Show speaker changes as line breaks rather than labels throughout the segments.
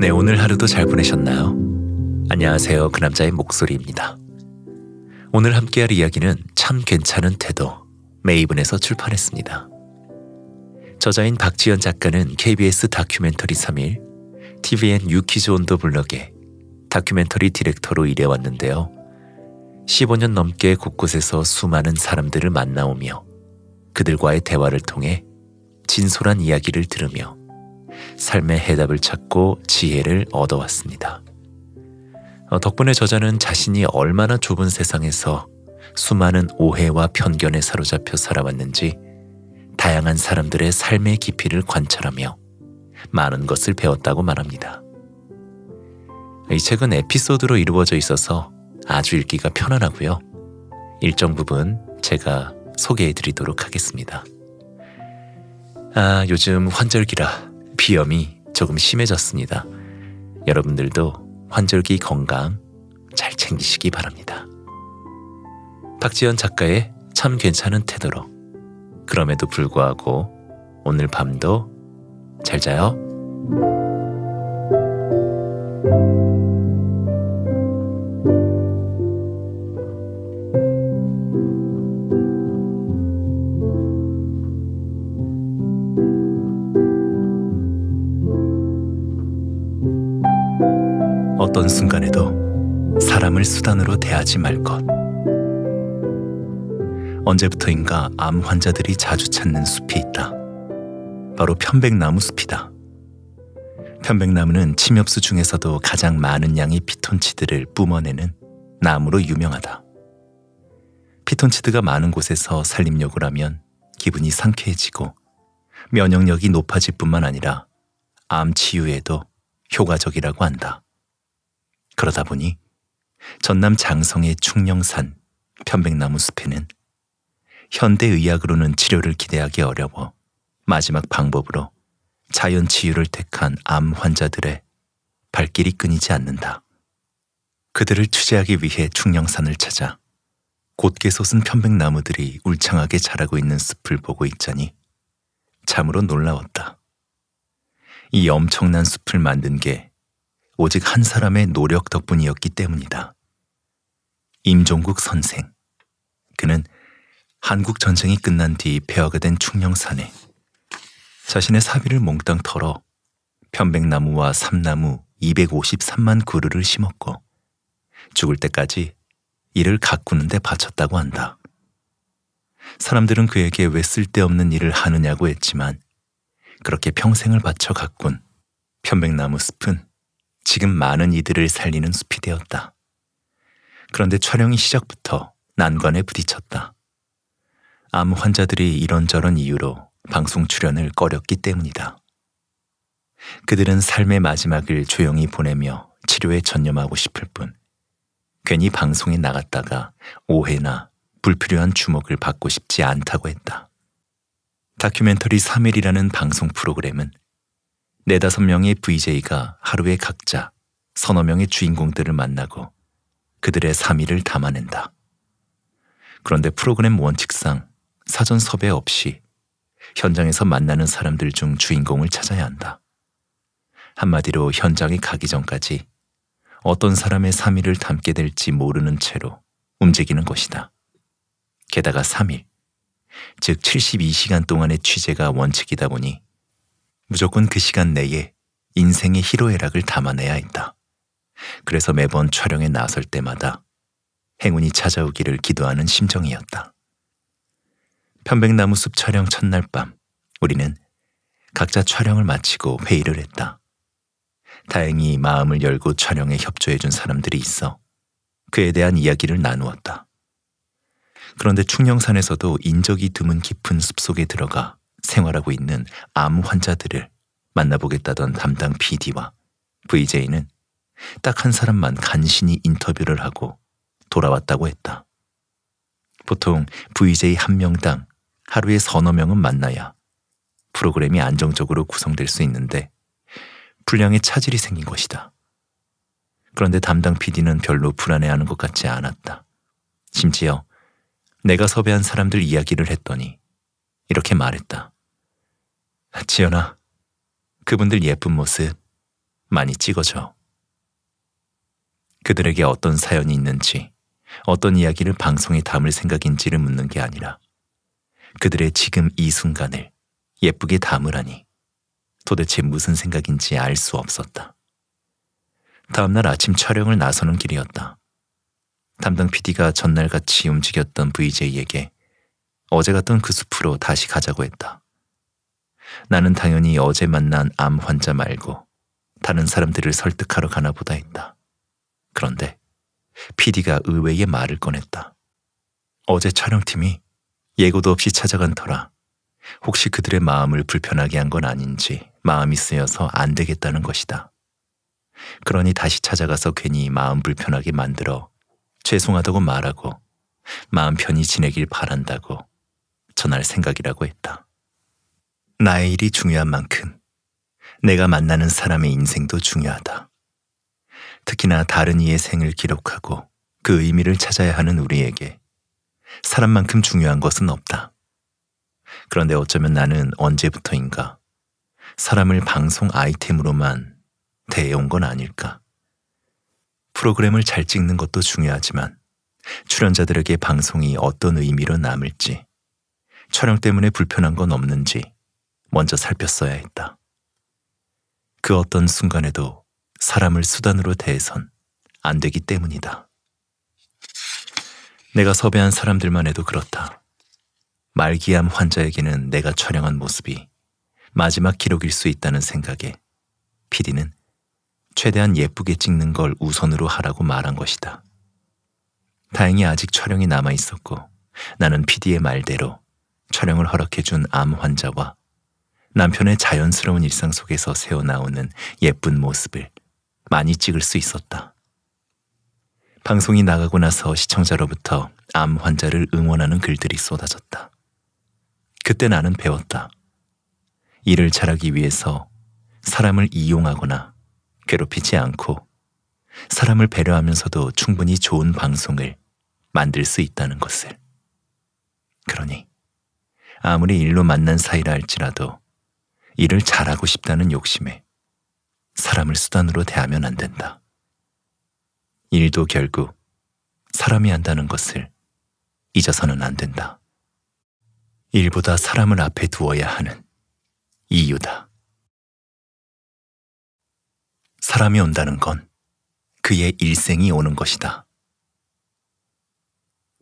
네, 오늘 하루도 잘 보내셨나요? 안녕하세요. 그 남자의 목소리입니다. 오늘 함께할 이야기는 참 괜찮은 태도, 메이븐에서 출판했습니다. 저자인 박지연 작가는 KBS 다큐멘터리 3일, TVN 유키즈 온 더 블럭에 다큐멘터리 디렉터로 일해왔는데요. 15년 넘게 곳곳에서 수많은 사람들을 만나오며 그들과의 대화를 통해 진솔한 이야기를 들으며 삶의 해답을 찾고 지혜를 얻어왔습니다. 어, 덕분에 저자는 자신이 얼마나 좁은 세상에서 수많은 오해와 편견에 사로잡혀 살아왔는지 다양한 사람들의 삶의 깊이를 관찰하며 많은 것을 배웠다고 말합니다. 이 책은 에피소드로 이루어져 있어서 아주 읽기가 편안하고요. 일정 부분 제가 소개해 드리도록 하겠습니다. 아, 요즘 환절기라 비염이 조금 심해졌습니다. 여러분들도 환절기 건강 잘 챙기시기 바랍니다. 박지연 작가의 참 괜찮은 태도로 그럼에도 불구하고 오늘 밤도 잘 자요. 어떤 순간에도 사람을 수단으로 대하지 말 것. 언제부터인가 암 환자들이 자주 찾는 숲이 있다. 바로 편백나무 숲이다. 편백나무는 침엽수 중에서도 가장 많은 양의 피톤치드를 뿜어내는 나무로 유명하다. 피톤치드가 많은 곳에서 살림욕을 하면 기분이 상쾌해지고 면역력이 높아질 뿐만 아니라 암 치유에도 효과적이라고 한다. 그러다 보니 전남 장성의 충령산 편백나무 숲에는 현대의학으로는 치료를 기대하기 어려워 마지막 방법으로 자연 치유를 택한 암 환자들의 발길이 끊이지 않는다. 그들을 취재하기 위해 충령산을 찾아 곧게 솟은 편백나무들이 울창하게 자라고 있는 숲을 보고 있자니 참으로 놀라웠다. 이 엄청난 숲을 만든 게 오직 한 사람의 노력 덕분이었기 때문이다. 임종국 선생. 그는 한국 전쟁이 끝난 뒤 폐허가 된 충령산에 자신의 사비를 몽땅 털어 편백나무와 삼나무 253만 그루를 심었고 죽을 때까지 이를 가꾸는 데 바쳤다고 한다. 사람들은 그에게 왜 쓸데없는 일을 하느냐고 했지만 그렇게 평생을 바쳐 가꾼 편백나무 숲은 지금 많은 이들을 살리는 숲이 되었다. 그런데 촬영이 시작부터 난관에 부딪혔다. 암 환자들이 이런저런 이유로 방송 출연을 꺼렸기 때문이다. 그들은 삶의 마지막을 조용히 보내며 치료에 전념하고 싶을 뿐, 괜히 방송에 나갔다가 오해나 불필요한 주목을 받고 싶지 않다고 했다. 다큐멘터리 3일이라는 방송 프로그램은 네다섯 명의 VJ가 하루에 각자 서너 명의 주인공들을 만나고 그들의 삶의를 담아낸다. 그런데 프로그램 원칙상 사전 섭외 없이 현장에서 만나는 사람들 중 주인공을 찾아야 한다. 한마디로 현장에 가기 전까지 어떤 사람의 3일을 담게 될지 모르는 채로 움직이는 것이다. 게다가 3일, 즉 72시간 동안의 취재가 원칙이다 보니 무조건 그 시간 내에 인생의 희로애락을 담아내야 했다. 그래서 매번 촬영에 나설 때마다 행운이 찾아오기를 기도하는 심정이었다. 편백나무 숲 촬영 첫날 밤 우리는 각자 촬영을 마치고 회의를 했다. 다행히 마음을 열고 촬영에 협조해준 사람들이 있어 그에 대한 이야기를 나누었다. 그런데 충령산에서도 인적이 드문 깊은 숲속에 들어가 생활하고 있는 암 환자들을 만나보겠다던 담당 PD와 VJ는 딱 한 사람만 간신히 인터뷰를 하고 돌아왔다고 했다. 보통 VJ 한 명당 하루에 서너 명은 만나야 프로그램이 안정적으로 구성될 수 있는데 분량에 차질이 생긴 것이다. 그런데 담당 PD는 별로 불안해하는 것 같지 않았다. 심지어 내가 섭외한 사람들 이야기를 했더니 이렇게 말했다. 지연아, 그분들 예쁜 모습 많이 찍어줘. 그들에게 어떤 사연이 있는지, 어떤 이야기를 방송에 담을 생각인지를 묻는 게 아니라 그들의 지금 이 순간을 예쁘게 담으라니 도대체 무슨 생각인지 알 수 없었다. 다음날 아침 촬영을 나서는 길이었다. 담당 PD가 전날같이 움직였던 VJ에게 어제 갔던 그 숲으로 다시 가자고 했다. 나는 당연히 어제 만난 암 환자 말고 다른 사람들을 설득하러 가나 보다 했다. 그런데 PD가 의외의 말을 꺼냈다. 어제 촬영팀이 예고도 없이 찾아간 터라 혹시 그들의 마음을 불편하게 한 건 아닌지 마음이 쓰여서 안 되겠다는 것이다. 그러니 다시 찾아가서 괜히 마음 불편하게 만들어 죄송하다고 말하고 마음 편히 지내길 바란다고 전할 생각이라고 했다. 나의 일이 중요한 만큼 내가 만나는 사람의 인생도 중요하다. 특히나 다른 이의 생을 기록하고 그 의미를 찾아야 하는 우리에게 사람만큼 중요한 것은 없다. 그런데 어쩌면 나는 언제부터인가 사람을 방송 아이템으로만 대해온 건 아닐까. 프로그램을 잘 찍는 것도 중요하지만 출연자들에게 방송이 어떤 의미로 남을지 촬영 때문에 불편한 건 없는지 먼저 살폈어야 했다. 그 어떤 순간에도 사람을 수단으로 대해선 안 되기 때문이다. 내가 섭외한 사람들만 해도 그렇다. 말기암 환자에게는 내가 촬영한 모습이 마지막 기록일 수 있다는 생각에 피디는 최대한 예쁘게 찍는 걸 우선으로 하라고 말한 것이다. 다행히 아직 촬영이 남아 있었고 나는 피디의 말대로 촬영을 허락해준 암 환자와 남편의 자연스러운 일상 속에서 새어나오는 예쁜 모습을 많이 찍을 수 있었다. 방송이 나가고 나서 시청자로부터 암 환자를 응원하는 글들이 쏟아졌다. 그때 나는 배웠다. 일을 잘하기 위해서 사람을 이용하거나 괴롭히지 않고 사람을 배려하면서도 충분히 좋은 방송을 만들 수 있다는 것을. 그러니 아무리 일로 만난 사이라 할지라도 일을 잘하고 싶다는 욕심에 사람을 수단으로 대하면 안 된다. 일도 결국 사람이 한다는 것을 잊어서는 안 된다. 일보다 사람을 앞에 두어야 하는 이유다. 사람이 온다는 건 그의 일생이 오는 것이다.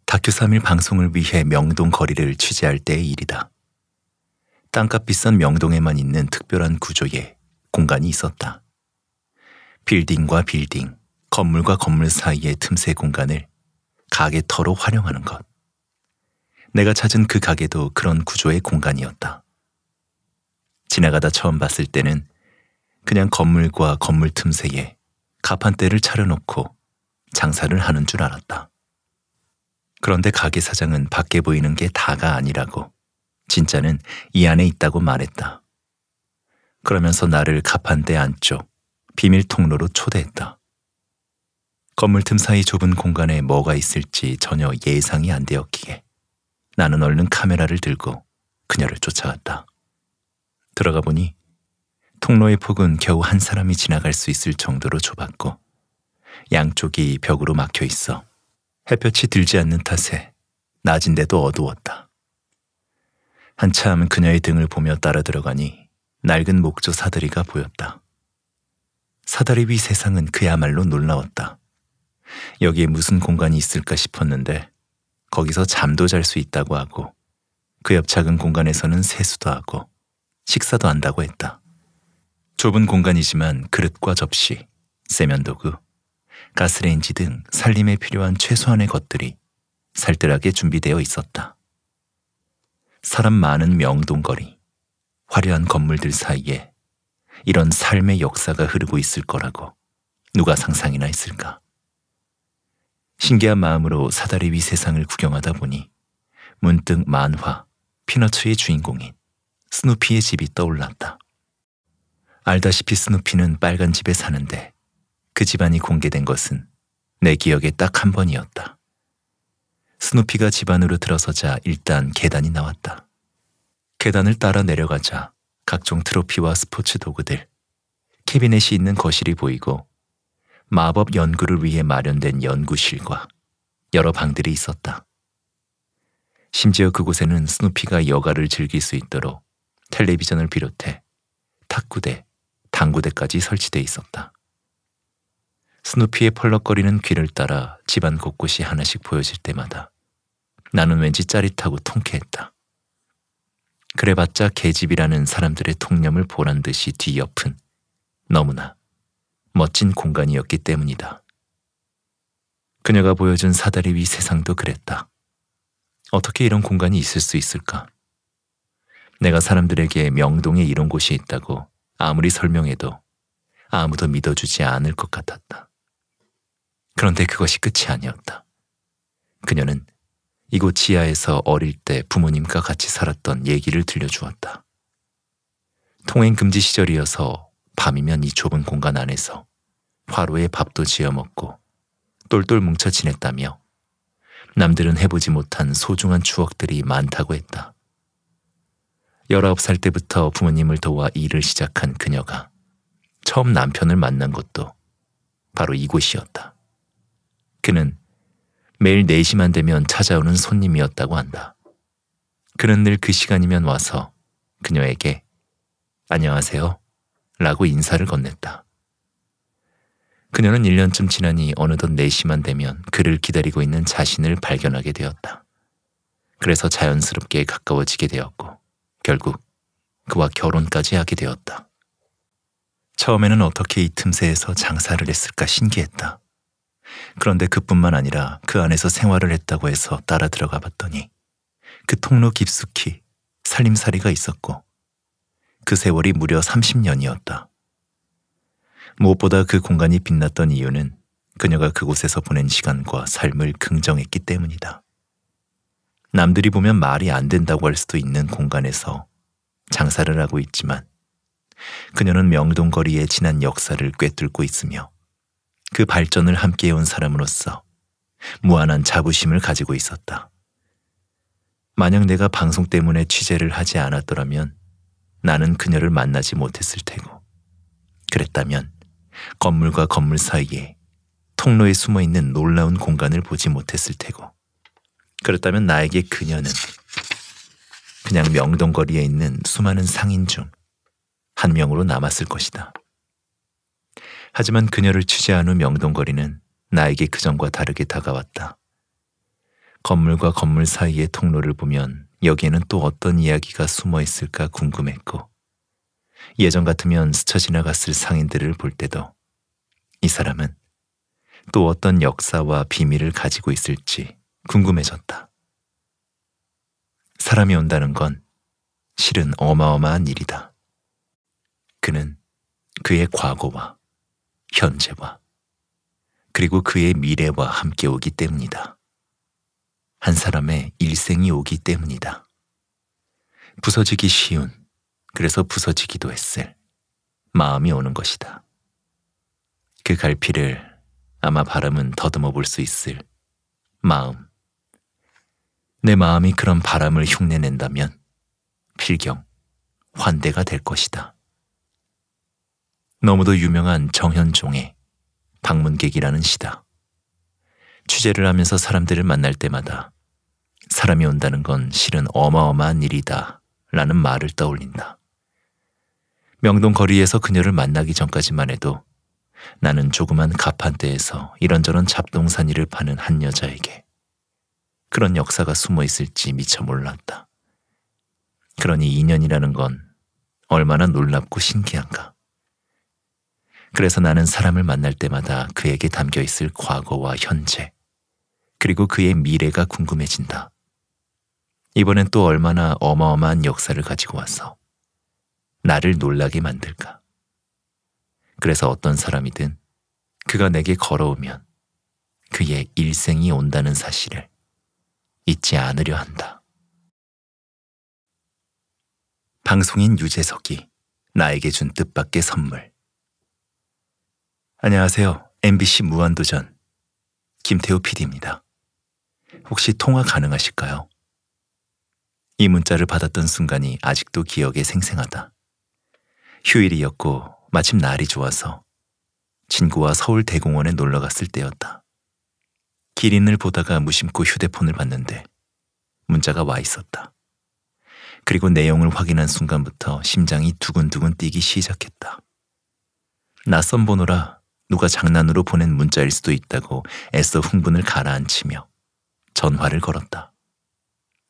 다큐 3일 방송을 위해 명동 거리를 취재할 때의 일이다. 땅값 비싼 명동에만 있는 특별한 구조에 공간이 있었다. 빌딩과 빌딩, 건물과 건물 사이의 틈새 공간을 가게터로 활용하는 것. 내가 찾은 그 가게도 그런 구조의 공간이었다. 지나가다 처음 봤을 때는 그냥 건물과 건물 틈새에 가판대를 차려놓고 장사를 하는 줄 알았다. 그런데 가게 사장은 밖에 보이는 게 다가 아니라고 진짜는 이 안에 있다고 말했다. 그러면서 나를 가판대 안쪽 비밀 통로로 초대했다. 건물 틈 사이 좁은 공간에 뭐가 있을지 전혀 예상이 안 되었기에 나는 얼른 카메라를 들고 그녀를 쫓아갔다. 들어가 보니 통로의 폭은 겨우 한 사람이 지나갈 수 있을 정도로 좁았고 양쪽이 벽으로 막혀 있어 햇볕이 들지 않는 탓에 낮인데도 어두웠다. 한참 그녀의 등을 보며 따라 들어가니 낡은 목조 사다리가 보였다. 사다리 위 세상은 그야말로 놀라웠다. 여기에 무슨 공간이 있을까 싶었는데 거기서 잠도 잘 수 있다고 하고 그 옆 작은 공간에서는 세수도 하고 식사도 한다고 했다. 좁은 공간이지만 그릇과 접시, 세면도구, 가스레인지 등 살림에 필요한 최소한의 것들이 살뜰하게 준비되어 있었다. 사람 많은 명동거리, 화려한 건물들 사이에 이런 삶의 역사가 흐르고 있을 거라고 누가 상상이나 했을까? 신기한 마음으로 사다리 위 세상을 구경하다 보니 문득 만화 피너츠의 주인공인 스누피의 집이 떠올랐다. 알다시피 스누피는 빨간 집에 사는데 그 집안이 공개된 것은 내 기억에 딱 한 번이었다. 스누피가 집안으로 들어서자 일단 계단이 나왔다. 계단을 따라 내려가자 각종 트로피와 스포츠 도구들, 캐비넷이 있는 거실이 보이고 마법 연구를 위해 마련된 연구실과 여러 방들이 있었다. 심지어 그곳에는 스누피가 여가를 즐길 수 있도록 텔레비전을 비롯해 탁구대, 당구대까지 설치돼 있었다. 스누피의 펄럭거리는 귀를 따라 집안 곳곳이 하나씩 보여질 때마다 나는 왠지 짜릿하고 통쾌했다. 그래봤자 개집이라는 사람들의 통념을 보란 듯이 뒤엎은 너무나 멋진 공간이었기 때문이다. 그녀가 보여준 사다리 위 세상도 그랬다. 어떻게 이런 공간이 있을 수 있을까? 내가 사람들에게 명동에 이런 곳이 있다고 아무리 설명해도 아무도 믿어주지 않을 것 같았다. 그런데 그것이 끝이 아니었다. 그녀는 이곳 지하에서 어릴 때 부모님과 같이 살았던 얘기를 들려주었다. 통행금지 시절이어서 밤이면 이 좁은 공간 안에서 화로에 밥도 지어 먹고 똘똘 뭉쳐 지냈다며 남들은 해보지 못한 소중한 추억들이 많다고 했다. 19살 때부터 부모님을 도와 일을 시작한 그녀가 처음 남편을 만난 것도 바로 이곳이었다. 그는 매일 4시만 되면 찾아오는 손님이었다고 한다. 그는 늘 그 시간이면 와서 그녀에게 안녕하세요 라고 인사를 건넸다. 그녀는 1년쯤 지나니 어느덧 4시만 되면 그를 기다리고 있는 자신을 발견하게 되었다. 그래서 자연스럽게 가까워지게 되었고 결국 그와 결혼까지 하게 되었다. 처음에는 어떻게 이 틈새에서 장사를 했을까 신기했다. 그런데 그뿐만 아니라 그 안에서 생활을 했다고 해서 따라 들어가 봤더니 그 통로 깊숙이 살림살이가 있었고 그 세월이 무려 30년이었다. 무엇보다 그 공간이 빛났던 이유는 그녀가 그곳에서 보낸 시간과 삶을 긍정했기 때문이다. 남들이 보면 말이 안 된다고 할 수도 있는 공간에서 장사를 하고 있지만 그녀는 명동거리의 지난 역사를 꿰뚫고 있으며 그 발전을 함께 해온 사람으로서 무한한 자부심을 가지고 있었다. 만약 내가 방송 때문에 취재를 하지 않았더라면 나는 그녀를 만나지 못했을 테고 그랬다면 건물과 건물 사이에 통로에 숨어 있는 놀라운 공간을 보지 못했을 테고 그렇다면 나에게 그녀는 그냥 명동거리에 있는 수많은 상인 중 한 명으로 남았을 것이다. 하지만 그녀를 취재한 후 명동거리는 나에게 그전과 다르게 다가왔다. 건물과 건물 사이의 통로를 보면 여기에는 또 어떤 이야기가 숨어 있을까 궁금했고 예전 같으면 스쳐 지나갔을 상인들을 볼 때도 이 사람은 또 어떤 역사와 비밀을 가지고 있을지 궁금해졌다. 사람이 온다는 건 실은 어마어마한 일이다. 그는 그의 과거와 현재와 그리고 그의 미래와 함께 오기 때문이다. 한 사람의 일생이 오기 때문이다. 부서지기 쉬운, 그래서 부서지기도 했을 마음이 오는 것이다. 그 갈피를 아마 바람은 더듬어 볼 수 있을 마음. 내 마음이 그런 바람을 흉내낸다면 필경, 환대가 될 것이다. 너무도 유명한 정현종의 방문객이라는 시다. 취재를 하면서 사람들을 만날 때마다 사람이 온다는 건 실은 어마어마한 일이다 라는 말을 떠올린다. 명동 거리에서 그녀를 만나기 전까지만 해도 나는 조그만 가판대에서 이런저런 잡동사니를 파는 한 여자에게 그런 역사가 숨어 있을지 미처 몰랐다. 그러니 인연이라는 건 얼마나 놀랍고 신기한가. 그래서 나는 사람을 만날 때마다 그에게 담겨 있을 과거와 현재, 그리고 그의 미래가 궁금해진다. 이번엔 또 얼마나 어마어마한 역사를 가지고 와서 나를 놀라게 만들까. 그래서 어떤 사람이든 그가 내게 걸어오면 그의 일생이 온다는 사실을 잊지 않으려 한다. 방송인 유재석이 나에게 준 뜻밖의 선물. 안녕하세요. MBC 무한도전 김태우 PD입니다. 혹시 통화 가능하실까요? 이 문자를 받았던 순간이 아직도 기억에 생생하다. 휴일이었고 마침 날이 좋아서 친구와 서울 대공원에 놀러 갔을 때였다. 기린을 보다가 무심코 휴대폰을 봤는데 문자가 와 있었다. 그리고 내용을 확인한 순간부터 심장이 두근두근 뛰기 시작했다. 낯선 번호라 누가 장난으로 보낸 문자일 수도 있다고 애써 흥분을 가라앉히며 전화를 걸었다.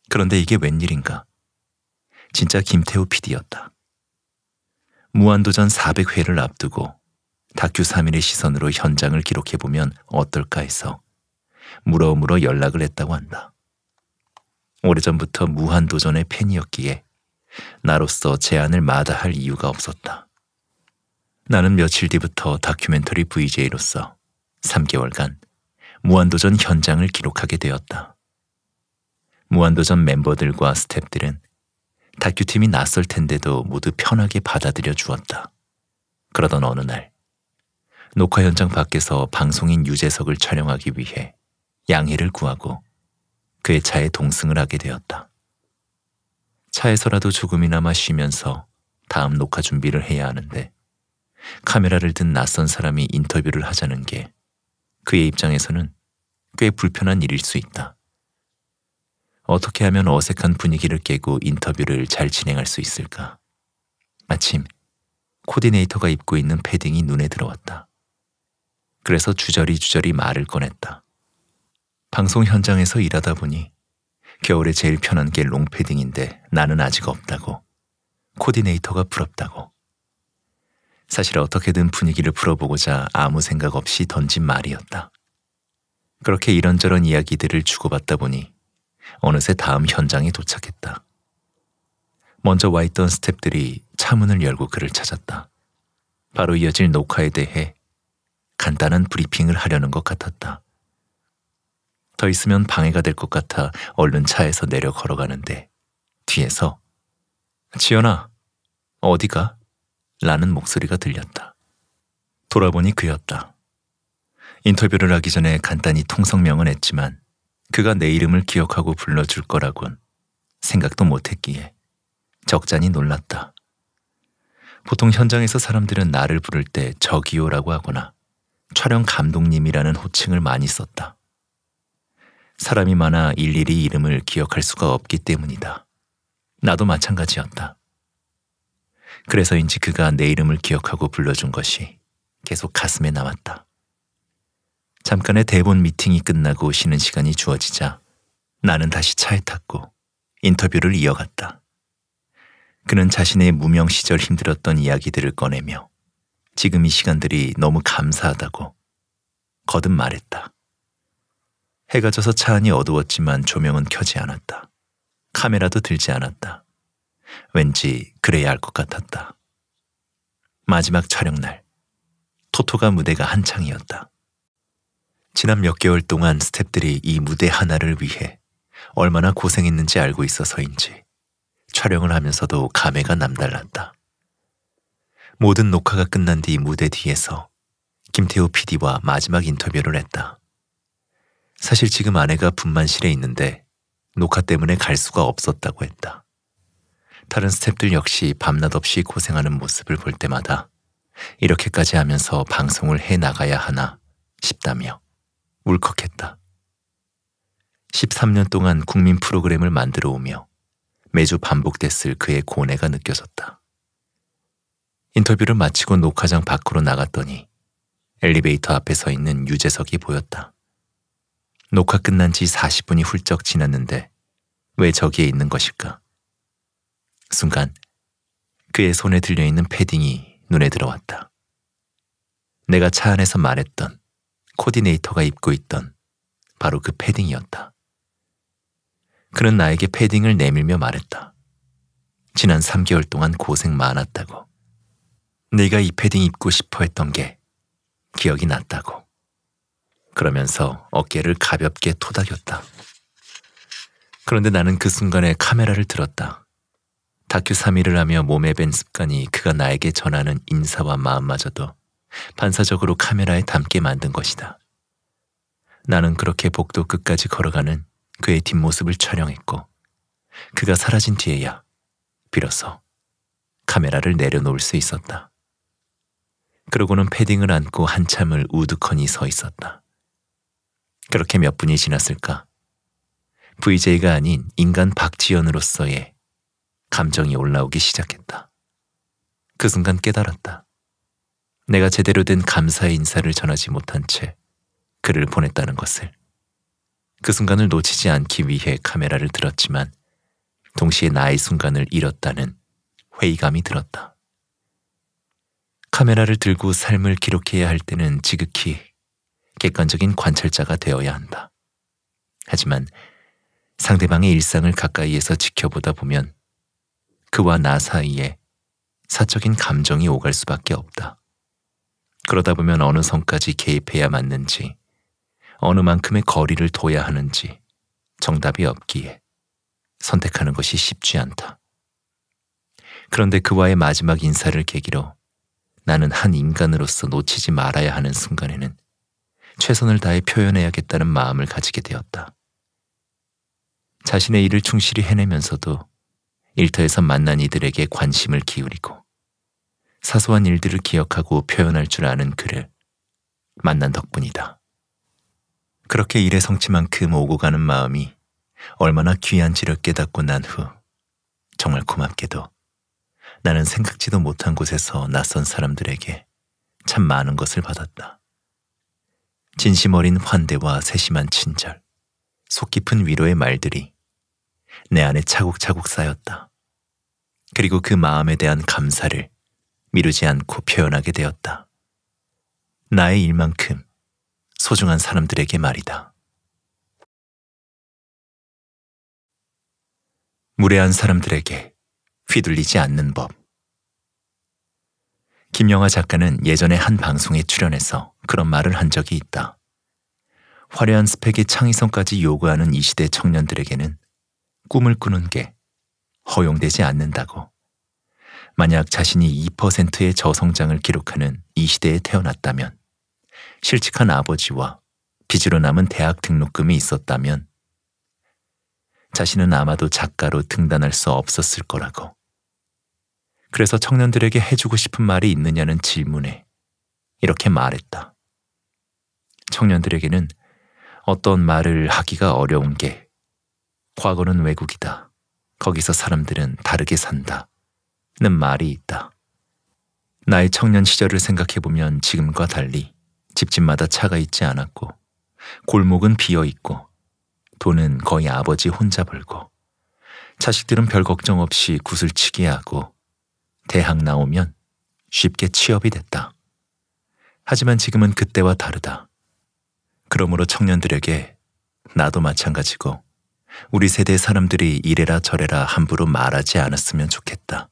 그런데 이게 웬일인가? 진짜 김태우 PD였다. 무한도전 400회를 앞두고 다큐 3일의 시선으로 현장을 기록해보면 어떨까 해서 물어물어 연락을 했다고 한다. 오래전부터 무한도전의 팬이었기에 나로서 제안을 마다할 이유가 없었다. 나는 며칠 뒤부터 다큐멘터리 VJ로서 3개월간 무한도전 현장을 기록하게 되었다. 무한도전 멤버들과 스탭들은 다큐팀이 낯설 텐데도 모두 편하게 받아들여 주었다. 그러던 어느 날, 녹화 현장 밖에서 방송인 유재석을 촬영하기 위해 양해를 구하고 그의 차에 동승을 하게 되었다. 차에서라도 조금이나마 쉬면서 다음 녹화 준비를 해야 하는데 카메라를 든 낯선 사람이 인터뷰를 하자는 게 그의 입장에서는 꽤 불편한 일일 수 있다. 어떻게 하면 어색한 분위기를 깨고 인터뷰를 잘 진행할 수 있을까? 마침 코디네이터가 입고 있는 패딩이 눈에 들어왔다. 그래서 주저리 주저리 말을 꺼냈다. 방송 현장에서 일하다 보니 겨울에 제일 편한 게 롱패딩인데 나는 아직 없다고. 코디네이터가 부럽다고. 사실 어떻게든 분위기를 풀어보고자 아무 생각 없이 던진 말이었다. 그렇게 이런저런 이야기들을 주고받다 보니 어느새 다음 현장에 도착했다. 먼저 와 있던 스탭들이 차문을 열고 그를 찾았다. 바로 이어질 녹화에 대해 간단한 브리핑을 하려는 것 같았다. 더 있으면 방해가 될 것 같아 얼른 차에서 내려 걸어가는데 뒤에서 지연아 어디가? 라는 목소리가 들렸다. 돌아보니 그였다. 인터뷰를 하기 전에 간단히 통성명은 했지만 그가 내 이름을 기억하고 불러줄 거라곤 생각도 못했기에 적잖이 놀랐다. 보통 현장에서 사람들은 나를 부를 때 저기요라고 하거나 촬영 감독님이라는 호칭을 많이 썼다. 사람이 많아 일일이 이름을 기억할 수가 없기 때문이다. 나도 마찬가지였다. 그래서인지 그가 내 이름을 기억하고 불러준 것이 계속 가슴에 남았다. 잠깐의 대본 미팅이 끝나고 쉬는 시간이 주어지자 나는 다시 차에 탔고 인터뷰를 이어갔다. 그는 자신의 무명 시절 힘들었던 이야기들을 꺼내며 지금 이 시간들이 너무 감사하다고 거듭 말했다. 해가 져서 차 안이 어두웠지만 조명은 켜지 않았다. 카메라도 들지 않았다. 왠지 그래야 할 것 같았다. 마지막 촬영날, 토토가 무대가 한창이었다. 지난 몇 개월 동안 스탭들이 이 무대 하나를 위해 얼마나 고생했는지 알고 있어서인지 촬영을 하면서도 감회가 남달랐다. 모든 녹화가 끝난 뒤 무대 뒤에서 김태호 PD와 마지막 인터뷰를 했다. 사실 지금 아내가 분만실에 있는데 녹화 때문에 갈 수가 없었다고 했다. 다른 스탭들 역시 밤낮 없이 고생하는 모습을 볼 때마다 이렇게까지 하면서 방송을 해 나가야 하나 싶다며 울컥했다. 13년 동안 국민 프로그램을 만들어 오며 매주 반복됐을 그의 고뇌가 느껴졌다. 인터뷰를 마치고 녹화장 밖으로 나갔더니 엘리베이터 앞에 서 있는 유재석이 보였다. 녹화 끝난 지 40분이 훌쩍 지났는데 왜 저기에 있는 것일까? 순간 그의 손에 들려있는 패딩이 눈에 들어왔다. 내가 차 안에서 말했던 코디네이터가 입고 있던 바로 그 패딩이었다. 그는 나에게 패딩을 내밀며 말했다. 지난 3개월 동안 고생 많았다고. 네가 이 패딩 입고 싶어 했던 게 기억이 났다고. 그러면서 어깨를 가볍게 토닥였다. 그런데 나는 그 순간에 카메라를 들었다. 다큐3일을 하며 몸에 밴 습관이 그가 나에게 전하는 인사와 마음마저도 반사적으로 카메라에 담게 만든 것이다. 나는 그렇게 복도 끝까지 걸어가는 그의 뒷모습을 촬영했고 그가 사라진 뒤에야 비로소 카메라를 내려놓을 수 있었다. 그러고는 패딩을 안고 한참을 우두커니 서 있었다. 그렇게 몇 분이 지났을까? VJ가 아닌 인간 박지연으로서의 감정이 올라오기 시작했다. 그 순간 깨달았다. 내가 제대로 된 감사의 인사를 전하지 못한 채 그를 보냈다는 것을. 그 순간을 놓치지 않기 위해 카메라를 들었지만 동시에 나의 순간을 잃었다는 회의감이 들었다. 카메라를 들고 삶을 기록해야 할 때는 지극히 객관적인 관찰자가 되어야 한다. 하지만 상대방의 일상을 가까이에서 지켜보다 보면 그와 나 사이에 사적인 감정이 오갈 수밖에 없다. 그러다 보면 어느 선까지 개입해야 맞는지, 어느 만큼의 거리를 둬야 하는지 정답이 없기에 선택하는 것이 쉽지 않다. 그런데 그와의 마지막 인사를 계기로 나는 한 인간으로서 놓치지 말아야 하는 순간에는 최선을 다해 표현해야겠다는 마음을 가지게 되었다. 자신의 일을 충실히 해내면서도 일터에서 만난 이들에게 관심을 기울이고 사소한 일들을 기억하고 표현할 줄 아는 그를 만난 덕분이다. 그렇게 일의 성취만큼 오고 가는 마음이 얼마나 귀한지를 깨닫고 난 후 정말 고맙게도 나는 생각지도 못한 곳에서 낯선 사람들에게 참 많은 것을 받았다. 진심 어린 환대와 세심한 친절, 속 깊은 위로의 말들이 내 안에 차곡차곡 쌓였다. 그리고 그 마음에 대한 감사를 미루지 않고 표현하게 되었다. 나의 일만큼 소중한 사람들에게 말이다. 무례한 사람들에게 휘둘리지 않는 법. 김영하 작가는 예전에 한 방송에 출연해서 그런 말을 한 적이 있다. 화려한 스펙의 창의성까지 요구하는 이 시대 청년들에게는 꿈을 꾸는 게 허용되지 않는다고. 만약 자신이 2%의 저성장을 기록하는 이 시대에 태어났다면, 실직한 아버지와 빚으로 남은 대학 등록금이 있었다면, 자신은 아마도 작가로 등단할 수 없었을 거라고. 그래서 청년들에게 해주고 싶은 말이 있느냐는 질문에 이렇게 말했다. 청년들에게는 어떤 말을 하기가 어려운 게 과거는 외국이다. 거기서 사람들은 다르게 산다. 는 말이 있다. 나의 청년 시절을 생각해보면 지금과 달리 집집마다 차가 있지 않았고 골목은 비어 있고 돈은 거의 아버지 혼자 벌고 자식들은 별 걱정 없이 구슬치게 하고 대학 나오면 쉽게 취업이 됐다. 하지만 지금은 그때와 다르다. 그러므로 청년들에게 나도 마찬가지고 우리 세대 사람들이 이래라 저래라 함부로 말하지 않았으면 좋겠다.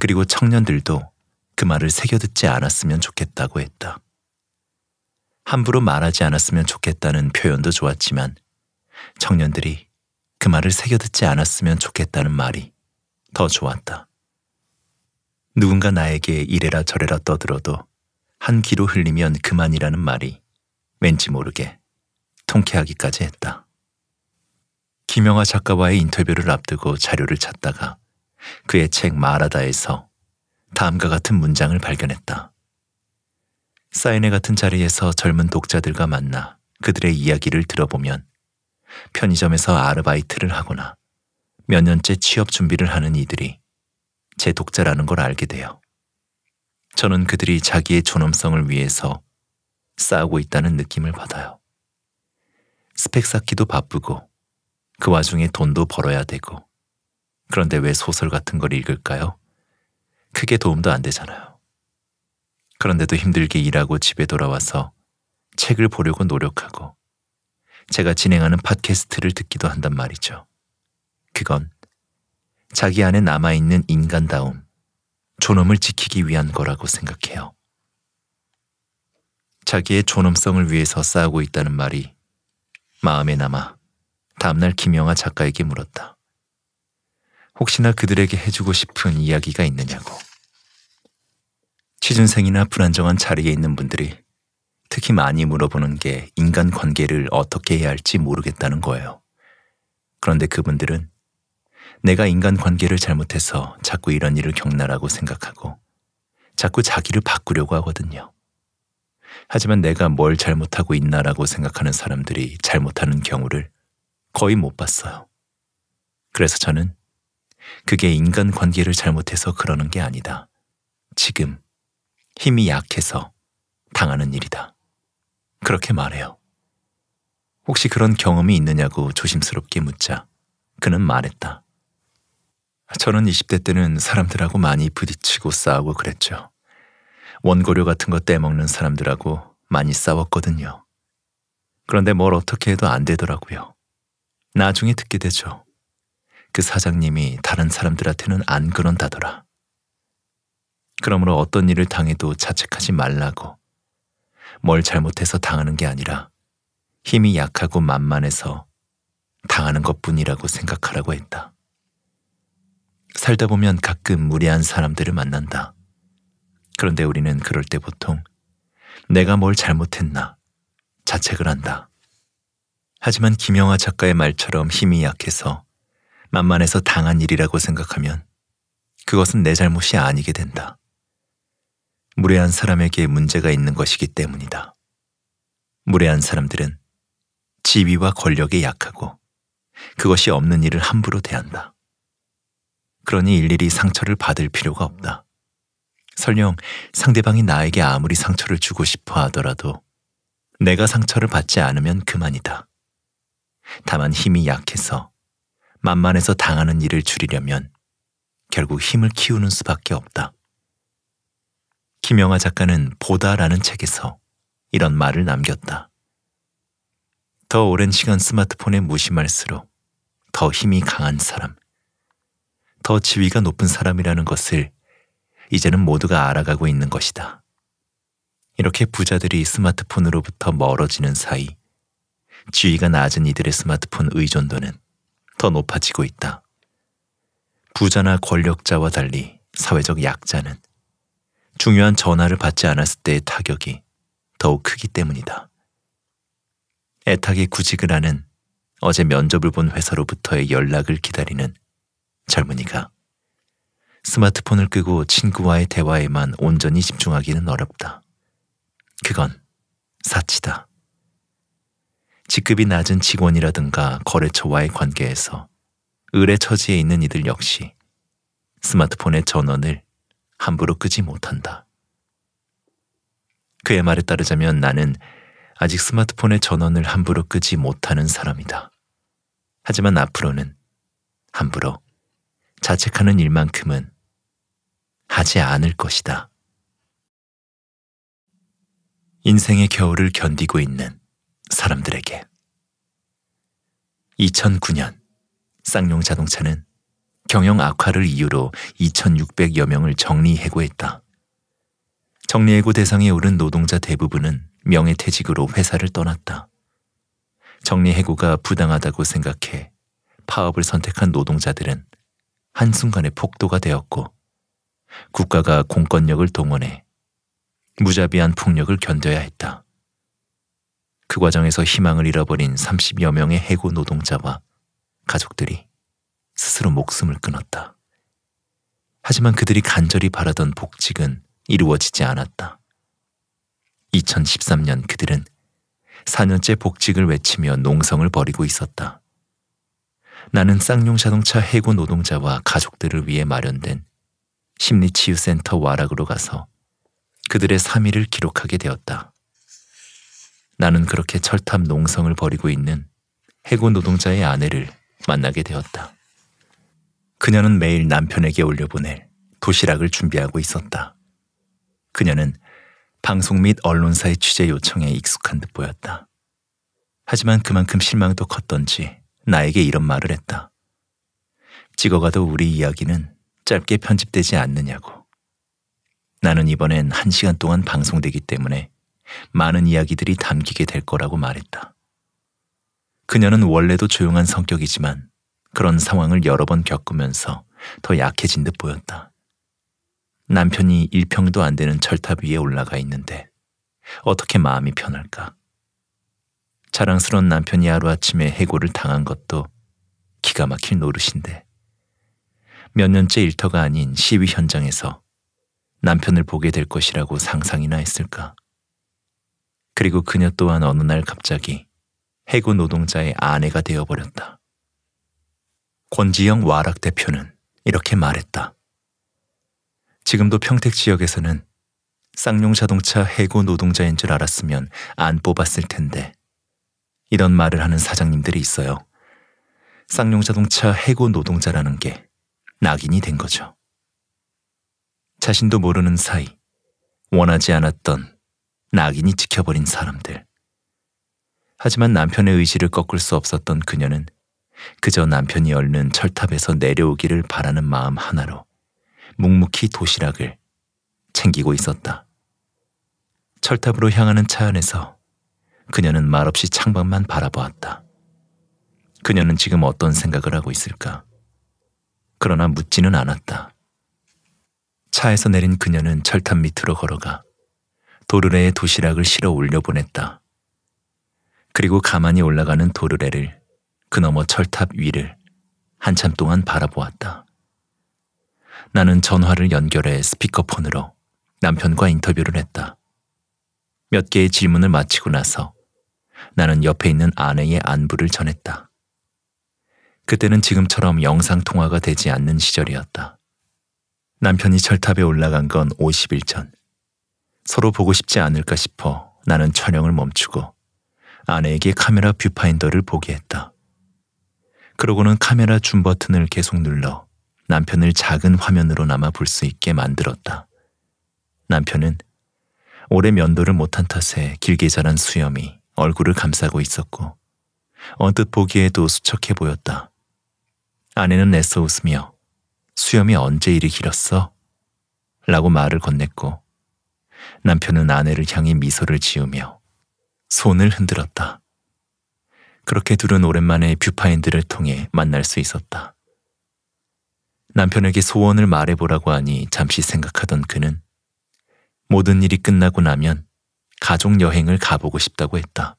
그리고 청년들도 그 말을 새겨듣지 않았으면 좋겠다고 했다. 함부로 말하지 않았으면 좋겠다는 표현도 좋았지만 청년들이 그 말을 새겨듣지 않았으면 좋겠다는 말이 더 좋았다. 누군가 나에게 이래라 저래라 떠들어도 한 귀로 흘리면 그만이라는 말이 왠지 모르게 통쾌하기까지 했다. 김영하 작가와의 인터뷰를 앞두고 자료를 찾다가 그의 책 마라다에서 다음과 같은 문장을 발견했다. 사인회 같은 자리에서 젊은 독자들과 만나 그들의 이야기를 들어보면 편의점에서 아르바이트를 하거나 몇 년째 취업 준비를 하는 이들이 제 독자라는 걸 알게 돼요. 저는 그들이 자기의 존엄성을 위해서 싸우고 있다는 느낌을 받아요. 스펙 쌓기도 바쁘고 그 와중에 돈도 벌어야 되고. 그런데 왜 소설 같은 걸 읽을까요? 크게 도움도 안 되잖아요. 그런데도 힘들게 일하고 집에 돌아와서 책을 보려고 노력하고 제가 진행하는 팟캐스트를 듣기도 한단 말이죠. 그건 자기 안에 남아있는 인간다움, 존엄을 지키기 위한 거라고 생각해요. 자기의 존엄성을 위해서 싸우고 있다는 말이 마음에 남아 다음날 김영아 작가에게 물었다. 혹시나 그들에게 해주고 싶은 이야기가 있느냐고. 취준생이나 불안정한 자리에 있는 분들이 특히 많이 물어보는 게 인간 관계를 어떻게 해야 할지 모르겠다는 거예요. 그런데 그분들은 내가 인간 관계를 잘못해서 자꾸 이런 일을 겪나라고 생각하고 자꾸 자기를 바꾸려고 하거든요. 하지만 내가 뭘 잘못하고 있나라고 생각하는 사람들이 잘못하는 경우를 거의 못 봤어요. 그래서 저는 그게 인간 관계를 잘못해서 그러는 게 아니다. 지금 힘이 약해서 당하는 일이다. 그렇게 말해요. 혹시 그런 경험이 있느냐고 조심스럽게 묻자 그는 말했다. 저는 20대 때는 사람들하고 많이 부딪히고 싸우고 그랬죠. 원고료 같은 거 떼먹는 사람들하고 많이 싸웠거든요. 그런데 뭘 어떻게 해도 안 되더라고요. 나중에 듣게 되죠. 그 사장님이 다른 사람들한테는 안 그런다더라. 그러므로 어떤 일을 당해도 자책하지 말라고. 뭘 잘못해서 당하는 게 아니라 힘이 약하고 만만해서 당하는 것 뿐이라고 생각하라고 했다. 살다 보면 가끔 무례한 사람들을 만난다. 그런데 우리는 그럴 때 보통 내가 뭘 잘못했나 자책을 한다. 하지만 김영하 작가의 말처럼 힘이 약해서 만만해서 당한 일이라고 생각하면 그것은 내 잘못이 아니게 된다. 무례한 사람에게 문제가 있는 것이기 때문이다. 무례한 사람들은 지위와 권력에 약하고 그것이 없는 일을 함부로 대한다. 그러니 일일이 상처를 받을 필요가 없다. 설령 상대방이 나에게 아무리 상처를 주고 싶어 하더라도 내가 상처를 받지 않으면 그만이다. 다만 힘이 약해서 만만해서 당하는 일을 줄이려면 결국 힘을 키우는 수밖에 없다. 김영하 작가는 보다라는 책에서 이런 말을 남겼다. 더 오랜 시간 스마트폰에 무심할수록 더 힘이 강한 사람, 더 지위가 높은 사람이라는 것을 이제는 모두가 알아가고 있는 것이다. 이렇게 부자들이 스마트폰으로부터 멀어지는 사이 지위가 낮은 이들의 스마트폰 의존도는 더 높아지고 있다. 부자나 권력자와 달리 사회적 약자는 중요한 전화를 받지 않았을 때의 타격이 더욱 크기 때문이다. 애타게 구직을 하는 어제 면접을 본 회사로부터의 연락을 기다리는 젊은이가 스마트폰을 끄고 친구와의 대화에만 온전히 집중하기는 어렵다. 그건 사치다. 직급이 낮은 직원이라든가 거래처와의 관계에서 의뢰 처지에 있는 이들 역시 스마트폰의 전원을 함부로 끄지 못한다. 그의 말에 따르자면 나는 아직 스마트폰의 전원을 함부로 끄지 못하는 사람이다. 하지만 앞으로는 함부로 자책하는 일만큼은 하지 않을 것이다. 인생의 겨울을 견디고 있는 사람들에게. 2009년 쌍용 자동차는 경영 악화를 이유로 2,600여 명을 정리해고했다. 정리해고 대상에 오른 노동자 대부분은 명예퇴직으로 회사를 떠났다. 정리해고가 부당하다고 생각해 파업을 선택한 노동자들은 한순간에 폭도가 되었고 국가가 공권력을 동원해 무자비한 폭력을 견뎌야 했다. 그 과정에서 희망을 잃어버린 30여 명의 해고 노동자와 가족들이 스스로 목숨을 끊었다. 하지만 그들이 간절히 바라던 복직은 이루어지지 않았다. 2013년 그들은 4년째 복직을 외치며 농성을 벌이고 있었다. 나는 쌍용 자동차 해고 노동자와 가족들을 위해 마련된 심리치유센터 와락으로 가서 그들의 3일을 기록하게 되었다. 나는 그렇게 철탑 농성을 벌이고 있는 해군 노동자의 아내를 만나게 되었다. 그녀는 매일 남편에게 올려보낼 도시락을 준비하고 있었다. 그녀는 방송 및 언론사의 취재 요청에 익숙한 듯 보였다. 하지만 그만큼 실망도 컸던지 나에게 이런 말을 했다. 찍어가도 우리 이야기는 짧게 편집되지 않느냐고. 나는 이번엔 한 시간 동안 방송되기 때문에 많은 이야기들이 담기게 될 거라고 말했다. 그녀는 원래도 조용한 성격이지만 그런 상황을 여러 번 겪으면서 더 약해진 듯 보였다. 남편이 일평도안 되는 철탑 위에 올라가 있는데 어떻게 마음이 편할까? 자랑스러운 남편이 하루아침에 해고를 당한 것도 기가 막힐 노릇인데 몇 년째 일터가 아닌 시위 현장에서 남편을 보게 될 것이라고 상상이나 했을까? 그리고 그녀 또한 어느 날 갑자기 해고 노동자의 아내가 되어버렸다. 권지영 와락 대표는 이렇게 말했다. 지금도 평택 지역에서는 쌍용 자동차 해고 노동자인 줄 알았으면 안 뽑았을 텐데. 이런 말을 하는 사장님들이 있어요. 쌍용 자동차 해고 노동자라는 게 낙인이 된 거죠. 자신도 모르는 사이 원하지 않았던 낙인이 지켜버린 사람들. 하지만 남편의 의지를 꺾을 수 없었던 그녀는 그저 남편이 얼른 철탑에서 내려오기를 바라는 마음 하나로 묵묵히 도시락을 챙기고 있었다. 철탑으로 향하는 차 안에서 그녀는 말없이 창밖만 바라보았다. 그녀는 지금 어떤 생각을 하고 있을까? 그러나 묻지는 않았다. 차에서 내린 그녀는 철탑 밑으로 걸어가 도르래의 도시락을 실어 올려 보냈다. 그리고 가만히 올라가는 도르래를 그 너머 철탑 위를 한참 동안 바라보았다. 나는 전화를 연결해 스피커폰으로 남편과 인터뷰를 했다. 몇 개의 질문을 마치고 나서 나는 옆에 있는 아내의 안부를 전했다. 그때는 지금처럼 영상통화가 되지 않는 시절이었다. 남편이 철탑에 올라간 건 50일 전. 서로 보고 싶지 않을까 싶어 나는 촬영을 멈추고 아내에게 카메라 뷰파인더를 보게 했다. 그러고는 카메라 줌 버튼을 계속 눌러 남편을 작은 화면으로 남아 볼 수 있게 만들었다. 남편은 오래 면도를 못한 탓에 길게 자란 수염이 얼굴을 감싸고 있었고 언뜻 보기에도 수척해 보였다. 아내는 애써 웃으며 수염이 언제 이리 길었어? 라고 말을 건넸고 남편은 아내를 향해 미소를 지으며 손을 흔들었다. 그렇게 둘은 오랜만에 뷰파인드를 통해 만날 수 있었다. 남편에게 소원을 말해보라고 하니 잠시 생각하던 그는 모든 일이 끝나고 나면 가족 여행을 가보고 싶다고 했다.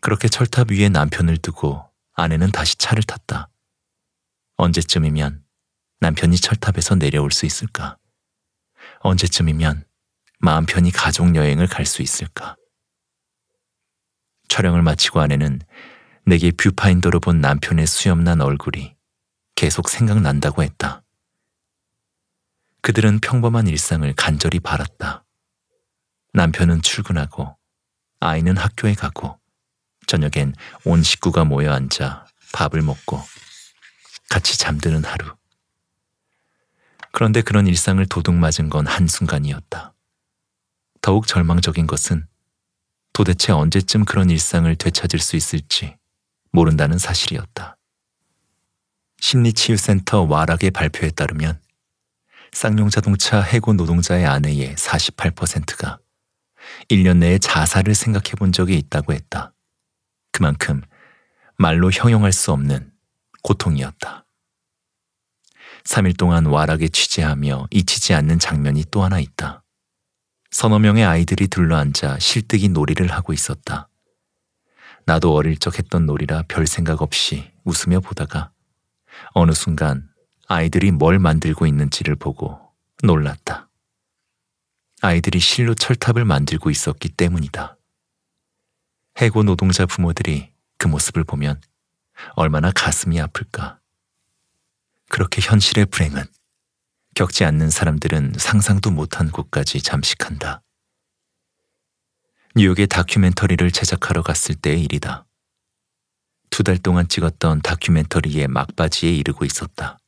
그렇게 철탑 위에 남편을 두고 아내는 다시 차를 탔다. 언제쯤이면 남편이 철탑에서 내려올 수 있을까? 언제쯤이면 마음 편히 가족 여행을 갈 수 있을까? 촬영을 마치고 아내는 내게 뷰파인더로 본 남편의 수염난 얼굴이 계속 생각난다고 했다. 그들은 평범한 일상을 간절히 바랐다. 남편은 출근하고 아이는 학교에 가고 저녁엔 온 식구가 모여 앉아 밥을 먹고 같이 잠드는 하루. 그런데 그런 일상을 도둑맞은 건 한순간이었다. 더욱 절망적인 것은 도대체 언제쯤 그런 일상을 되찾을 수 있을지 모른다는 사실이었다. 심리치유센터 와락의 발표에 따르면 쌍용 자동차 해고 노동자의 아내의 48%가 1년 내에 자살을 생각해 본 적이 있다고 했다. 그만큼 말로 형용할 수 없는 고통이었다. 3일 동안 와락에 취재하며 잊히지 않는 장면이 또 하나 있다. 서너 명의 아이들이 둘러앉아 실뜨기 놀이를 하고 있었다. 나도 어릴 적 했던 놀이라 별 생각 없이 웃으며 보다가 어느 순간 아이들이 뭘 만들고 있는지를 보고 놀랐다. 아이들이 실로 철탑을 만들고 있었기 때문이다. 해고 노동자 부모들이 그 모습을 보면 얼마나 가슴이 아플까. 그렇게 현실의 불행은 겪지 않는 사람들은 상상도 못한 곳까지 잠식한다. 뉴욕의 다큐멘터리를 제작하러 갔을 때의 일이다. 두 달 동안 찍었던 다큐멘터리의 막바지에 이르고 있었다.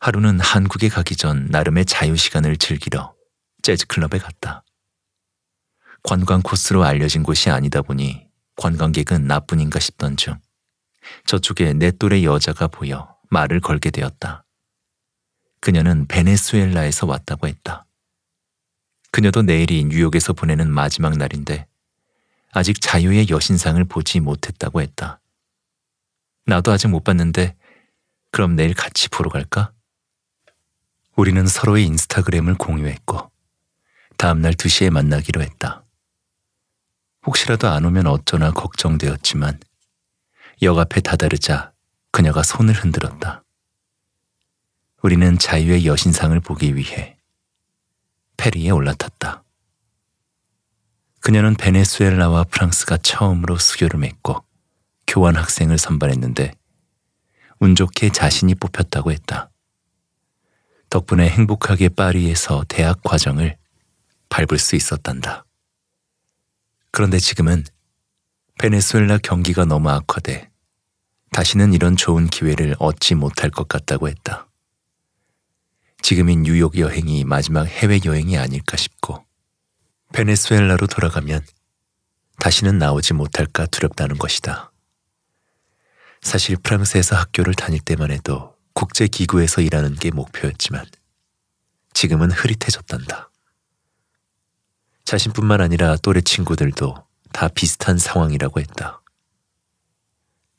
하루는 한국에 가기 전 나름의 자유시간을 즐기러 재즈클럽에 갔다. 관광 코스로 알려진 곳이 아니다 보니 관광객은 나뿐인가 싶던 중 저쪽에 내 또래 여자가 보여 말을 걸게 되었다. 그녀는 베네수엘라에서 왔다고 했다. 그녀도 내일이 뉴욕에서 보내는 마지막 날인데 아직 자유의 여신상을 보지 못했다고 했다. 나도 아직 못 봤는데 그럼 내일 같이 보러 갈까? 우리는 서로의 인스타그램을 공유했고 다음날 2시에 만나기로 했다. 혹시라도 안 오면 어쩌나 걱정되었지만 역 앞에 다다르자 그녀가 손을 흔들었다. 우리는 자유의 여신상을 보기 위해 페리에 올라탔다. 그녀는 베네수엘라와 프랑스가 처음으로 수교를 맺고 교환 학생을 선발했는데 운 좋게 자신이 뽑혔다고 했다. 덕분에 행복하게 파리에서 대학 과정을 밟을 수 있었단다. 그런데 지금은 베네수엘라 경기가 너무 악화돼 다시는 이런 좋은 기회를 얻지 못할 것 같다고 했다. 지금인 뉴욕 여행이 마지막 해외 여행이 아닐까 싶고 베네수엘라로 돌아가면 다시는 나오지 못할까 두렵다는 것이다. 사실 프랑스에서 학교를 다닐 때만 해도 국제기구에서 일하는 게 목표였지만 지금은 흐릿해졌단다. 자신뿐만 아니라 또래 친구들도 다 비슷한 상황이라고 했다.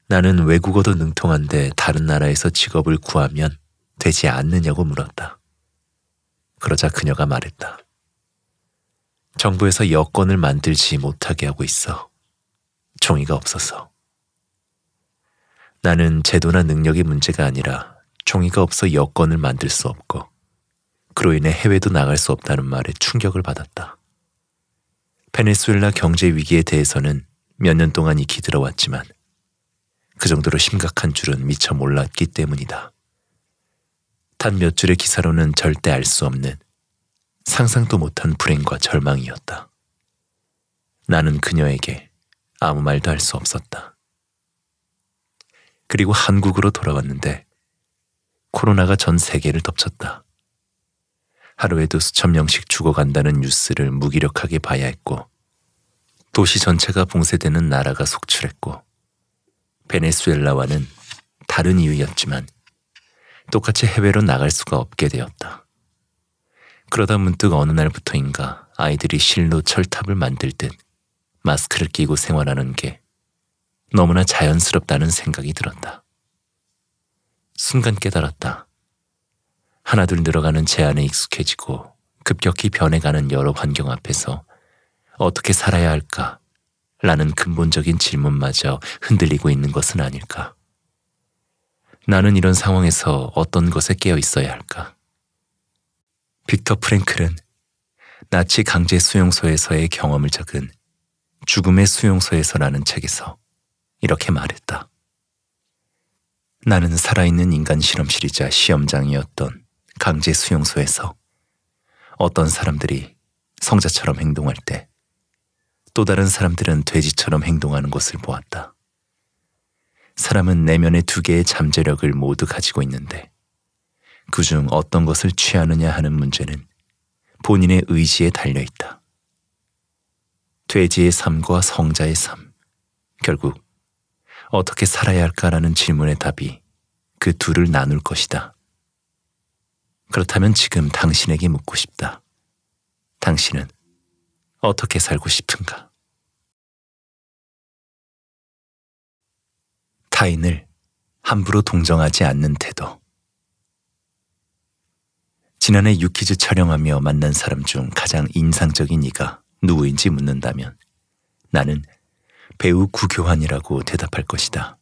나는 외국어도 능통한데 다른 나라에서 직업을 구하면 되지 않느냐고 물었다. 그러자 그녀가 말했다. 정부에서 여권을 만들지 못하게 하고 있어. 종이가 없어서. 나는 제도나 능력이 문제가 아니라 종이가 없어 여권을 만들 수 없고 그로 인해 해외도 나갈 수 없다는 말에 충격을 받았다. 베네수엘라 경제 위기에 대해서는 몇 년 동안 익히 들어왔지만 그 정도로 심각한 줄은 미처 몰랐기 때문이다. 단몇 줄의 기사로는 절대 알 수 없는 상상도 못한 불행과 절망이었다. 나는 그녀에게 아무 말도 할 수 없었다. 그리고 한국으로 돌아왔는데 코로나가 전 세계를 덮쳤다. 하루에도 수천 명씩 죽어간다는 뉴스를 무기력하게 봐야 했고 도시 전체가 봉쇄되는 나라가 속출했고 베네수엘라와는 다른 이유였지만 똑같이 해외로 나갈 수가 없게 되었다. 그러다 문득 어느 날부터인가 아이들이 실로 철탑을 만들 듯 마스크를 끼고 생활하는 게 너무나 자연스럽다는 생각이 들었다. 순간 깨달았다. 하나둘 늘어가는 제안에 익숙해지고 급격히 변해가는 여러 환경 앞에서 어떻게 살아야 할까? 라는 근본적인 질문마저 흔들리고 있는 것은 아닐까. 나는 이런 상황에서 어떤 것에 깨어 있어야 할까? 빅터 프랭클은 나치 강제 수용소에서의 경험을 적은 죽음의 수용소에서라는 책에서 이렇게 말했다. 나는 살아있는 인간 실험실이자 시험장이었던 강제 수용소에서 어떤 사람들이 성자처럼 행동할 때 또 다른 사람들은 돼지처럼 행동하는 것을 보았다. 사람은 내면의 두 개의 잠재력을 모두 가지고 있는데 그 중 어떤 것을 취하느냐 하는 문제는 본인의 의지에 달려 있다. 돼지의 삶과 성자의 삶. 결국 어떻게 살아야 할까라는 질문의 답이 그 둘을 나눌 것이다. 그렇다면 지금 당신에게 묻고 싶다. 당신은 어떻게 살고 싶은가? 타인을 함부로 동정하지 않는 태도. 지난해 유키즈 촬영하며 만난 사람 중 가장 인상적인 이가 누구인지 묻는다면 나는 배우 구교환이라고 대답할 것이다.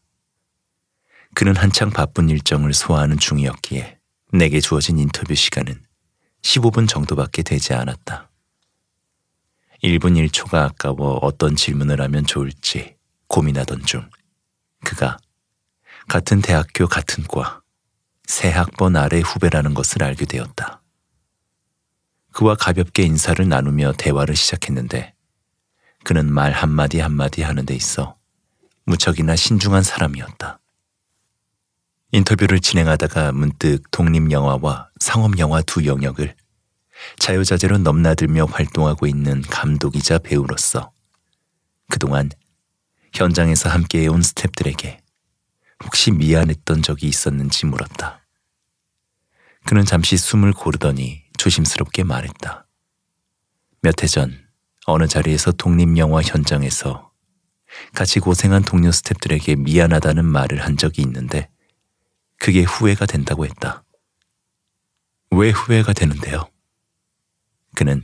그는 한창 바쁜 일정을 소화하는 중이었기에 내게 주어진 인터뷰 시간은 15분 정도밖에 되지 않았다. 1분 1초가 아까워 어떤 질문을 하면 좋을지 고민하던 중 그가 같은 대학교 같은 과, 세 학번 아래 후배라는 것을 알게 되었다. 그와 가볍게 인사를 나누며 대화를 시작했는데 그는 말 한마디 한마디 하는 데 있어 무척이나 신중한 사람이었다. 인터뷰를 진행하다가 문득 독립영화와 상업영화 두 영역을 자유자재로 넘나들며 활동하고 있는 감독이자 배우로서 그동안 현장에서 함께해온 스탭들에게 혹시 미안했던 적이 있었는지 물었다. 그는 잠시 숨을 고르더니 조심스럽게 말했다. 몇 해 전 어느 자리에서 독립영화 현장에서 같이 고생한 동료 스탭들에게 미안하다는 말을 한 적이 있는데 그게 후회가 된다고 했다. 왜 후회가 되는데요? 그는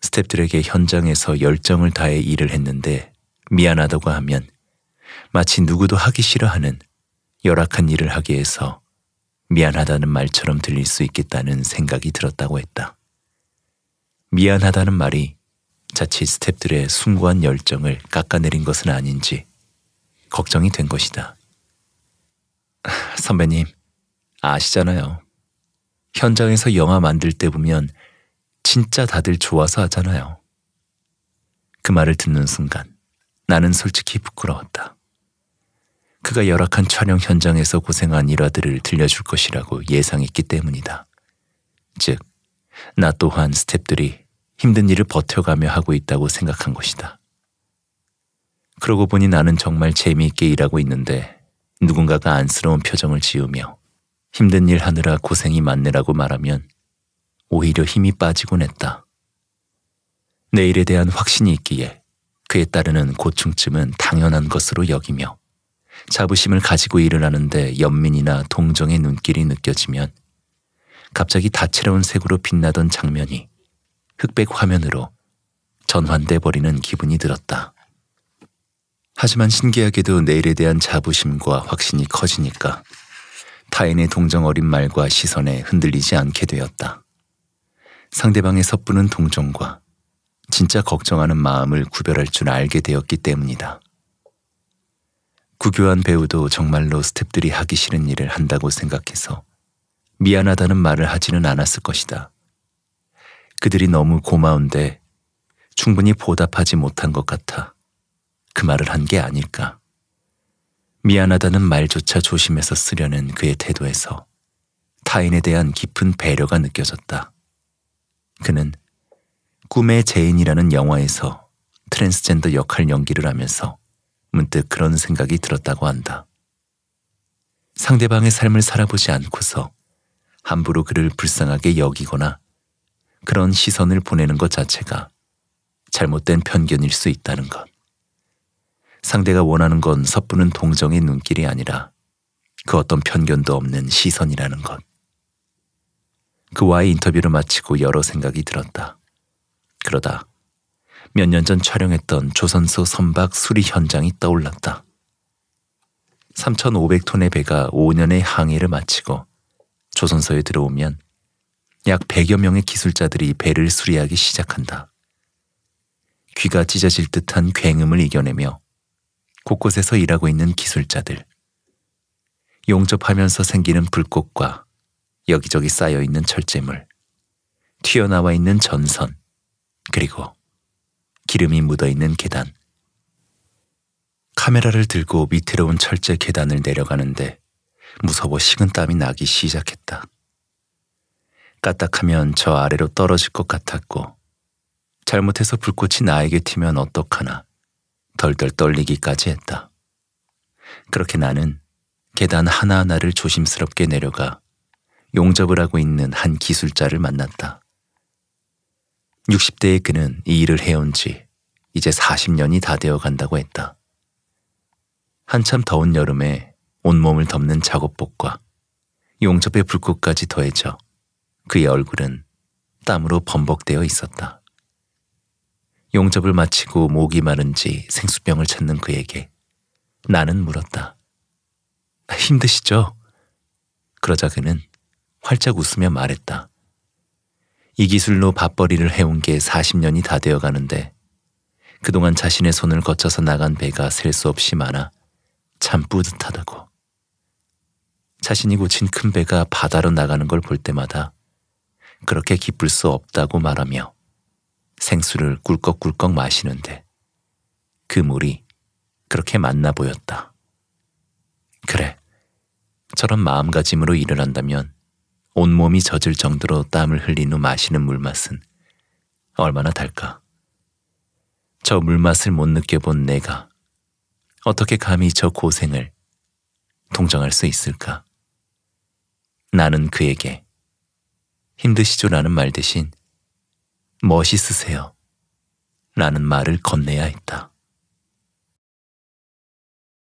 스탭들에게 현장에서 열정을 다해 일을 했는데 미안하다고 하면 마치 누구도 하기 싫어하는 열악한 일을 하게 해서 미안하다는 말처럼 들릴 수 있겠다는 생각이 들었다고 했다. 미안하다는 말이 자칫 스탭들의 숭고한 열정을 깎아내린 것은 아닌지 걱정이 된 것이다. 선배님, 아시잖아요. 현장에서 영화 만들 때 보면 진짜 다들 좋아서 하잖아요. 그 말을 듣는 순간 나는 솔직히 부끄러웠다. 그가 열악한 촬영 현장에서 고생한 일화들을 들려줄 것이라고 예상했기 때문이다. 즉, 나 또한 스탭들이 힘든 일을 버텨가며 하고 있다고 생각한 것이다. 그러고 보니 나는 정말 재미있게 일하고 있는데 누군가가 안쓰러운 표정을 지으며 힘든 일 하느라 고생이 많네라고 말하면 오히려 힘이 빠지곤 했다. 내일에 대한 확신이 있기에 그에 따르는 고충쯤은 당연한 것으로 여기며 자부심을 가지고 일을 하는데 연민이나 동정의 눈길이 느껴지면 갑자기 다채로운 색으로 빛나던 장면이 흑백 화면으로 전환돼 버리는 기분이 들었다. 하지만 신기하게도 내일에 대한 자부심과 확신이 커지니까 타인의 동정 어린 말과 시선에 흔들리지 않게 되었다. 상대방의 섣부는 동정과 진짜 걱정하는 마음을 구별할 줄 알게 되었기 때문이다. 구교한 배우도 정말로 스탭들이 하기 싫은 일을 한다고 생각해서 미안하다는 말을 하지는 않았을 것이다. 그들이 너무 고마운데 충분히 보답하지 못한 것 같아 그 말을 한 게 아닐까. 미안하다는 말조차 조심해서 쓰려는 그의 태도에서 타인에 대한 깊은 배려가 느껴졌다. 그는 꿈의 제인이라는 영화에서 트랜스젠더 역할 연기를 하면서 문득 그런 생각이 들었다고 한다. 상대방의 삶을 살아보지 않고서 함부로 그를 불쌍하게 여기거나 그런 시선을 보내는 것 자체가 잘못된 편견일 수 있다는 것. 상대가 원하는 건 섣부는 동정의 눈길이 아니라 그 어떤 편견도 없는 시선이라는 것. 그와의 인터뷰를 마치고 여러 생각이 들었다. 그러다 몇년전 촬영했던 조선소 선박 수리 현장이 떠올랐다. 3,500톤의 배가 5년의 항해를 마치고 조선소에 들어오면 약 100여 명의 기술자들이 배를 수리하기 시작한다. 귀가 찢어질 듯한 굉음을 이겨내며 곳곳에서 일하고 있는 기술자들. 용접하면서 생기는 불꽃과 여기저기 쌓여 있는 철제물, 튀어나와 있는 전선, 그리고 기름이 묻어 있는 계단. 카메라를 들고 위태로운 철제 계단을 내려가는데 무서워 식은땀이 나기 시작했다. 까딱하면 저 아래로 떨어질 것 같았고 잘못해서 불꽃이 나에게 튀면 어떡하나 덜덜 떨리기까지 했다. 그렇게 나는 계단 하나하나를 조심스럽게 내려가 용접을 하고 있는 한 기술자를 만났다. 60대의 그는 이 일을 해온 지 이제 40년이 다 되어 간다고 했다. 한참 더운 여름에 온몸을 덮는 작업복과 용접의 불꽃까지 더해져 그의 얼굴은 땀으로 범벅되어 있었다. 용접을 마치고 목이 마른지 생수병을 찾는 그에게 나는 물었다. 힘드시죠? 그러자 그는 활짝 웃으며 말했다. 이 기술로 밥벌이를 해온 게 40년이 다 되어 가는데 그동안 자신의 손을 거쳐서 나간 배가 셀 수 없이 많아 참 뿌듯하다고. 자신이 고친 큰 배가 바다로 나가는 걸 볼 때마다 그렇게 기쁠 수 없다고 말하며 생수를 꿀꺽꿀꺽 마시는데 그 물이 그렇게 맛나 보였다. 그래, 저런 마음가짐으로 일을 한다면 온몸이 젖을 정도로 땀을 흘린 후 마시는 물맛은 얼마나 달까. 저 물맛을 못 느껴본 내가 어떻게 감히 저 고생을 동정할 수 있을까? 나는 그에게 힘드시죠라는 말 대신 멋있으세요 라는 말을 건네야 했다.